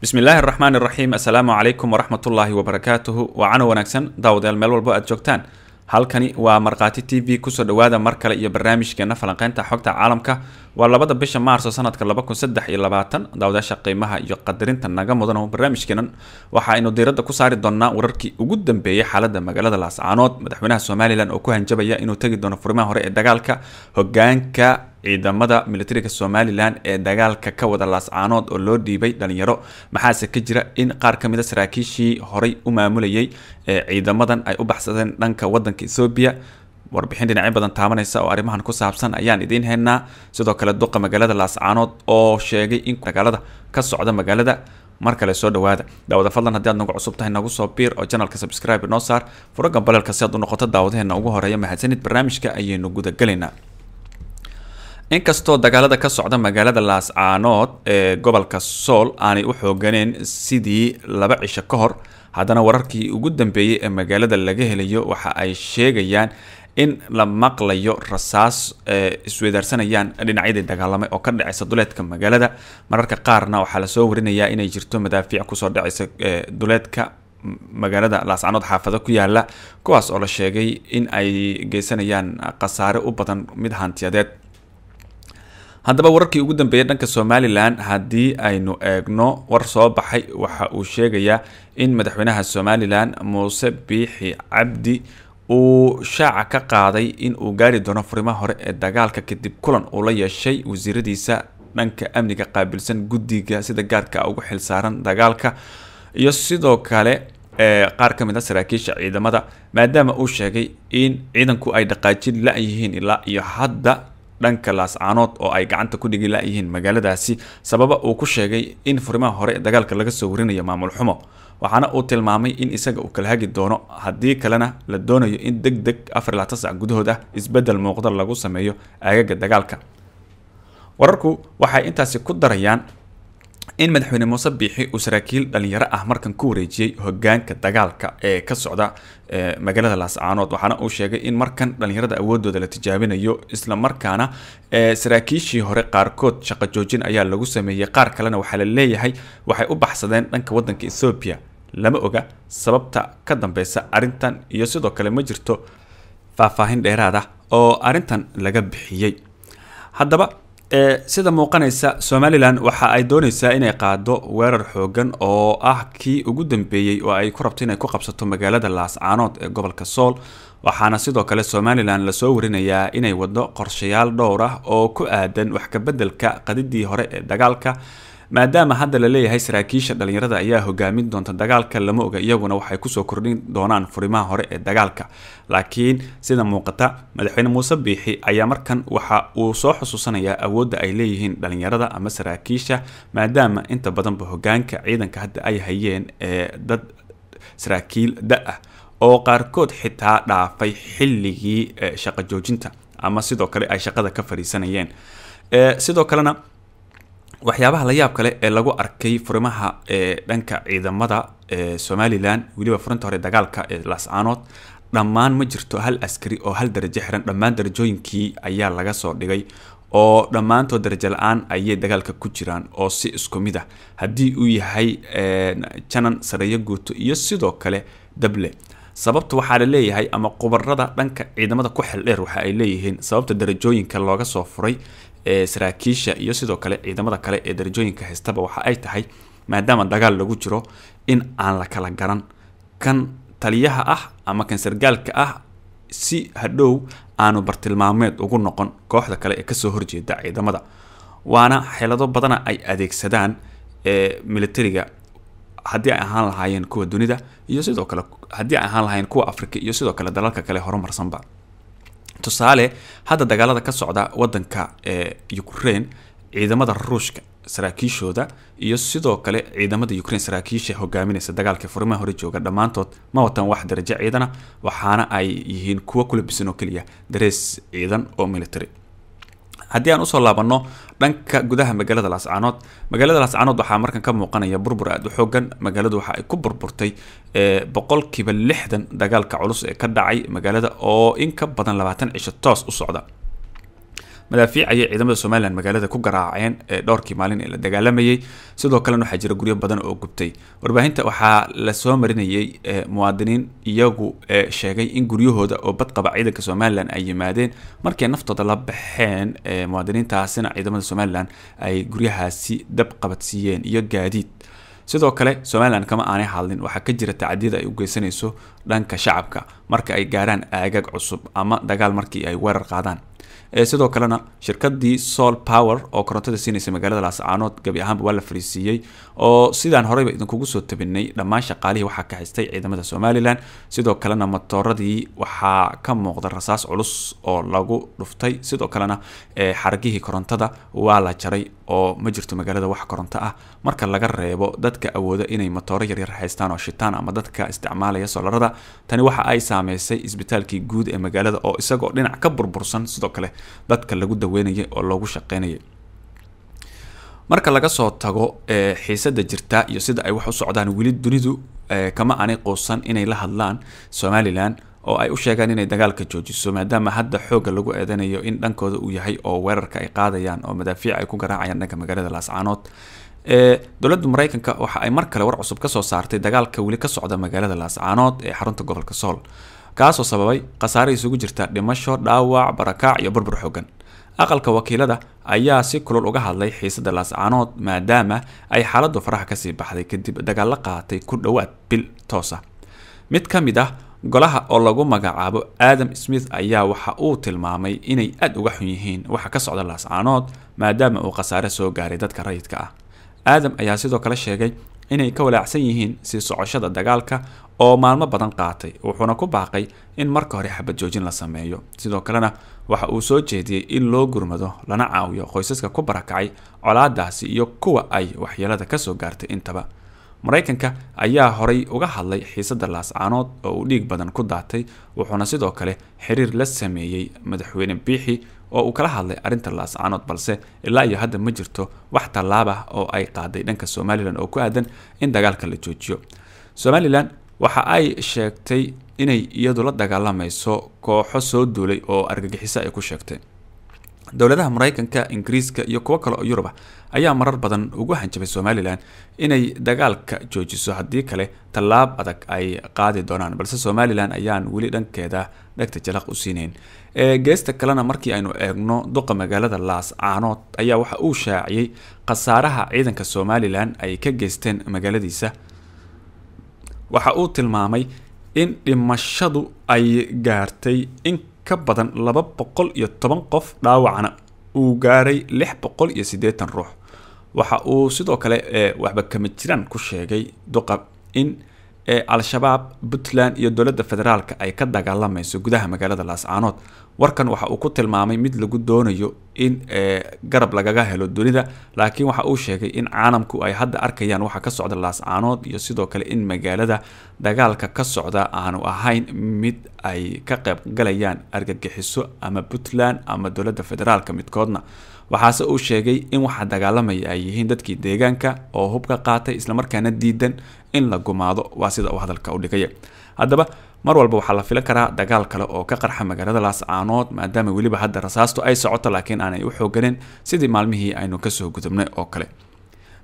bismillaahi raxmaan iraxiim assalaamu calaykum waraxmatullaahi wabarakaatuhu waa wanaagsan daawadayaal meel walbo aad joogtaan halkani waa markhaati t v kusoo dhawaada mar kale iyo barnaamijkeena falanqeynta xogta caalamka waa labada bisha maarso sanadka daawadayaasha qiimaha iyo qadarinta naga mudano barnaamijkeenan waxaaynu diiradda ku saari doonaa wararkii ugu dambeeyay xaalada magaalada laascaanood madaxweynaha somalilan oo ku hanjabaya inuu tegi doono furimaha hore ee dagaalka hogaanka ciidamada militariga somalilan ee dagaalka ka wada laascaanood oo loo dhiibay dhalinyaro maxaase ka jira in qaar ka mida ah saraakiishii horay u maamulayay ee ciidamadan ay u baxsadeen dhanka wadanka ethoobiya warbixin dhinacyo badan taabanaysa oo arrimahan ku saabsan ayaan idiin haynaa sidoo kale duqa magaalada laascaanood oo sheegay in dagaalada ka socda magaalada mar kale soo dhawaada daawada fadlan haddii aad nagu cusub tahay nagu soo biir oo janalka subscribe noo saar furo si aad u noqoto daawadaheenna ugu horeeya mahadsanid barnaamijka ayaynu guda galaynaa inkastoo dagaalada ka socda magaalada laascaanood ee gobolka sool aanay u xooganeen sidii laba cisho ka hor haddana wararkii ugu dambeeyey ee magaalada laga helayo waxa ay sheegayaan in la maqlayo rasaas isweedaarsanayaan dhinacyadii dagaalamay oo ka dhacaysa duleedka magaalada mararka qaarna waxaa lasoo warinayaa inay jirto madaafiic kusoo dhacaysa duleedka magaalada laascaanood xaafado ku yaala kuwaas oo la sheegay in ay geysanayaan khasaare u badan mid hantiyadeed haddaba wararkii ugu dambeeyay dhanka somalilan haddii aynu eegno war soo baxay waxa uu sheegayaa in madaxweynaha somalilan muuse biixi cabdi uu shaaca ka qaaday in uu gaari doono furimaha hore ee dagaalka kadib kulan uu la yeeshay wasiiradiisa dhanka amniga qaabilsan guddiga sida gaarka ah ugu xilsaaran dagaalka iyo sidoo kale qaar ka mid a ah saraakiisha ciidamada maadaama uu sheegay in ciidanku ay dhaqaajin la-yihiin ilaa iyo hadda dhanka laascaanood oo ay gacanta ku dhigi la-yihiin magaaladaasi sababa uu ku sheegay in furimaha hore dagaalka laga soo warinayo maamul xumo waxaana uu tilmaamay in isaga uu kala hagi doono haddii kalena la doonayo in deg deg afar gudahood ah isbeddel muuqda lagu sameeyo aagaga dagaalka wararku waxay intaasi ku darayaan in madaxweyne muuse biixi uu saraakiil dhalinyaro ah markan ku wareejiyey hogaanka dagaalka ee ka socda magaalada laascaanood waxaana uu sheegay in markan dhalinyarada awoodooda la tijaabinayo islamarkaana saraakiishii hore qaarkood shaqo joojin ayaa lagu sameeyey qaar kalena waxaa la leeyahay waxay u baxsadeen dhanka wadanka ethoobiya lama oga sababta ka dambeysa arrintan iyo sidoo kale ma jirto faahfaahin dheeraad ah oo arrintan laga bixiyey haddaba sida muuqanaysa somalilan waxa ay dooneysaa inay qaado weerar xoogan oo ah kii ugu dambeeyey oo ay ku rabto inay ku qabsato magaalada laascaanood ee gobolka sool waxaana sidoo kale somalilan lasoo warinayaa inay waddo qorshayaal dhowr ah oo ku aadan waxkabeddelka qadidii hore ee dagaalka maadaama hadda la leeyahay saraakiisha dhalinyarada ayaa hogaamin doonta dagaalka lama oga iyaguna waxay kusoo kordhin doonaan furimaha hore ee dagaalka laakiin sida muuqata madaxweyne muuse biixi ayaa markan waxa uu soo xusuusanayaa awoodda ay leeyihiin dhalinyarada ama saraakiisha maadaama inta badanba hogaanka ciidanka hadda ay hayeen ee dad saraakiil daah oo qaarkood xitaa dhaafay xilligii shaqa joojinta ama sidoo kale ay shaqada ka fadhiisanayeen sidoo kalena waxyaabaha la yaab kale ee lagu arkay furimaha ee dhanka ciidamada ee somalilan weliba furinta hore dagaalka ee laascaanood dhammaan ma jirto hal askari oo hal darajo xiran dhammaan darajooyinkii ayaa laga soo dhigay oo dhammaantood darajo la-aan ayay dagaalka ku jiraan oo si isku mid ah haddii uu yahay janan sareeyo guuto iyo sidoo kale dable sababta waxaa la leeyahay ama khubarada dhanka ciidamada ku xeeldheer waxa ay leeyihiin sababta darajooyinka looga soo furay ee saraakiisha iyo sidoo kale ciidamada kale ee darajooyinka haystaba waxa ay tahay maadaama dagaal lagu jiro in aan la kala garan kan taliyaha ah ama kan sargaalka ah si hadhow aanu bartilmaameed ugu noqon kooxda kale ee kasoo horjeeda ciidamada waana xelado badana ay adeegsadaan ee militariga haddii ay ahaan lahaayeen kuwa dunida iyo sidoo kale haddii ay ahaan lahaayeen kuwa afrika iyo sidoo kale dalalka kale horumarsanba tusaale hadda dagaalada ka socda wadanka ee ukrain ciidamada ruushka saraakiishooda iyo sidoo kale ciidamada ukrain saraakiisha hogaaminaysa dagaalka furimaha hore jooga dhammaantood ma watan wax darajo ciidana waxaana ay yihiin kuwo kula bisan oo keliya darees ciidan oo military haddii aan usoo laabanno dhanka gudaha magaalada laascaanood magaalada laascaanood waxaa markan ka muuqanaya burbur aad u xoogan magaaladu waxa ay ku burburtay eh, boqolkiiba lixdan dagaalka culus ee ka dhacay magaalada oo in ka badan labaatan cisho toos u socda madaafiic ayay ciidamada somalilan magaalada ku garaaceen dhowrkii maalin ee la dagaalamayay sidoo kalena waxaa jira guryo badan oo gubtay warbaahinta waxaa lasoo marinayay eh, muwaadiniin iyagu eh, sheegay in guryahooda oo badqaba ciidanka somalilan ay yimaadeen markay naftooda la baxeen eh, muwaadiniintaasina ciidamada somalilan ay guryahaasi dab qabadsiiyeen iyo gaadiid sidoo kale somalilan kama aanay hadlin waxaa ka jira tacadiyada ay u geysanayso dhanka shacabka marka ay gaaraan aagaag cusub ama dagaal markii ay weerar qaadaan ee sidoo kalena shirkadii sol power oo korontada siinaysa magaalada laascaanood gabi ahaanba waa la fariisiiyey oo sidaan horeyba idinkugu soo tabinay dhammaan shaqaalihii waxaa ka haystay ciidamada somalilan sidoo kalena matooradii waxaa ka muuqda rasaas culus oo lagu dhuftay sidoo kalena xaragihii korontada waa la jaray oo ma jirto magaalada wax koronto ah marka laga reebo dadka awooda inay matooro yaryar haystaan oo shitaan ama dadka isticmaalaya soolarada tani waxa ay saameysay isbitaalkii guud ee magaalada oo isagoo dhinac ka burbursan sidoo kale dadka lagu daweynayay oo loogu shaqeynaya marka laga soo tago eh, xiisada jirta iyo sida ay wax u socdaan weli dunidu eh, kama aanay quusan inay la hadlaan somalilan oo ay u sheegaan inay dagaalka joojiso maadaama hadda xoogga lagu eedanayo in dhankooda uu yahay oo weerarka ay qaadayaan oo madaafiic ay ku garaacayaan dhanka magaalada laascaanood dowladda maraykanka waxa ay mar kale war cusub kasoo saartay dagaalka weli ka socda magaalada laascaanood ee xarunta gobolka sool kaasoo sababay khasaare isugu jirta dhimasho dhaawac barakaac iyo burbur xoogan aqalka wakiilada ayaa si kulul uga hadlay xiisada laascaanood maadaama ay xaaladdu faraha kasii baxday kadib dagaalo qaatay ku dhowaad bil toosa mid ka mid ah golaha oo lagu magacaabo adam smith ayaa waxa uu tilmaamay inay aad uga xun yihiin waxa ka socda laascaanood maadaama uu khasaare soo gaaray dadka rayidka ah aadam ayaa sidoo kale sheegay inay ka walaacsan yihiin sii socoshada dagaalka oo maalmo badan qaatay wuxuuna ku baaqay in marka hore xabad joojin la sameeyo sidoo kalena waxa uu soo jeediyey in loo gurmado lana caawiyo qoysaska ku barakacay colaadaasi iyo kuwa ay waxyeelada kasoo gaartay intaba maraykanka ayaa horay uga hadlay xiisada laascaanood oo uu dhiig badan ku daatay wuxuuna sidoo kale xiriir la sameeyey madaxweyne biixi oo uu kala hadlay arrinta laascaanood balse ilaa iyo hadda ma jirto wax tallaabah oo ay qaaday dhanka somalilan oo ku aadan in dagaalka la joojiyo somalilan waxa ay sheegtay inay iyadu la dagaalamayso kooxo soo duulay oo argagixiso ay ku sheegtay dowladaha maraykanka ingiriiska iyo kuwo kale oo yuruba ah ayaa marar badan ugu hanjabay somalilan inay dagaalka joojiso haddii kale tallaab adag ay qaadi doonaan balse somalilan ayaan weli dhankeeda dhegta jalaq u siinayn geesta kalena markii aynu eegno duqa magaalada laascaanood ayaa waxa uu shaaciyey khasaaraha ciidanka somalilan ay ka geysteen magaaladiisa waxa uu tilmaamay in dhimashadu ay gaartay in ka badan laba boqol iyo toban qof dhaawacna uu gaaray lix boqol iyo siddeetan ruux waxa uu sidoo kale eh, waxba kama jiraan ku sheegay duqab in ee al-shabaab puntland iyo dowladda federaalka ay ka dagaalamayso gudaha magaalada laascaanood warkan waxa uu ku tilmaamay mid lagu doonayo in garab lagaga helo dunida laakiin waxa uu sheegay in caalamku ay hadda arkayaan waxa ka socda laascaanood iyo sidoo kale in magaalada dagaalka ka socda aanu ahayn mid ay ka qayb galayaan argagixiso ama puntland ama dowladda federaalka midkoodna waxaase uu sheegay in waxa dagaalamaya ay yihiin dadkii deegaanka oo hub ka qaatay islamarkaana diidan in la gumaado waa sida uu hadalka u dhigaya haddaba mar walba waxaa la filan karaa dagaal kale oo ka qarxa magaalada laascaanood maadaama weliba hadda rasaastu ay socoto laakiin aanay u xooganin sidii maalmihii aynu kasoo gudubnay oo kale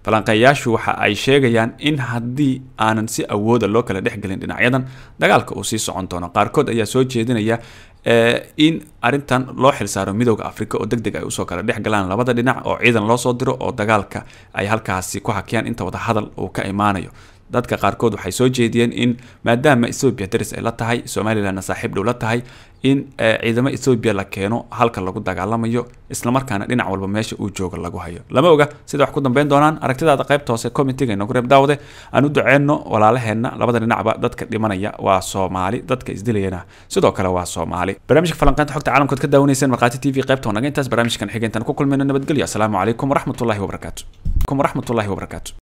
falanqeeyaashu waxa ay sheegayaan in haddii aanan si awooda loo kala dhexgelin dhinacyadan dagaalka uu sii socon doono qaarkood ayaa soo jeedinaya eh, in arintan loo xilsaaro midooda africa oo deg deg ay usoo kala dhexgalaan labada dhinac oo ciidan loo soo diro oo dagaalka ay halkaasi ku hakiyaan inta wadahadal uu ka imaanayo dadka qaarkood waxay soo jeediyeen in maadaama ethoobiya daris ay la tahay somalilanna saaxiib dhow la tahay in eh, ciidamo ethoobiya la keeno halka lagu dagaalamayo islamarkaana dhinac walba meesha uu jooga lagu hayo lama oga sida wax ku dambeyn doonaan aragtidaada qaybta hoose commitga inagu reeb daawade aan u duceyno walaalaheenna labada dhinacba dadka dhimanaya waa soomaali dadka isdilayana sidoo kale waa soomaali barnaamijka falanqeynta xogta caalamkood ka daawanayseen markhaati t v qaybta wanaga intaas barnaamijkan xigeentan ku kulmayno nabadgelyo asalaamu calaykum waraxmatullahi wabarakaatu